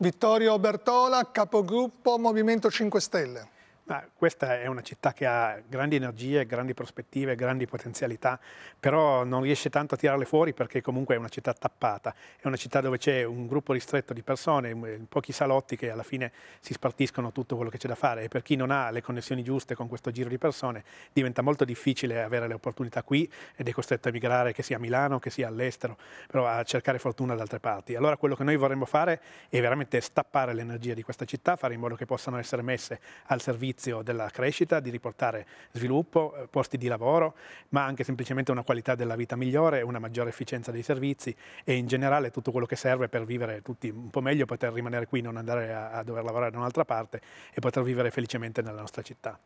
Vittorio Bertola, capogruppo Movimento 5 Stelle. Ma questa è una città che ha grandi energie, grandi prospettive, grandi potenzialità, però non riesce tanto a tirarle fuori perché comunque è una città tappata, è una città dove c'è un gruppo ristretto di persone, pochi salotti che alla fine si spartiscono tutto quello che c'è da fare e per chi non ha le connessioni giuste con questo giro di persone diventa molto difficile avere le opportunità qui ed è costretto a emigrare che sia a Milano, che sia all'estero, però a cercare fortuna da altre parti. Allora quello che noi vorremmo fare è veramente stappare l'energia di questa città, fare in modo che possano essere messe al servizio servizio della crescita, di riportare sviluppo, eh, posti di lavoro, ma anche semplicemente una qualità della vita migliore, una maggiore efficienza dei servizi e in generale tutto quello che serve per vivere tutti un po' meglio, poter rimanere qui, non andare a, a dover lavorare da un'altra parte e poter vivere felicemente nella nostra città.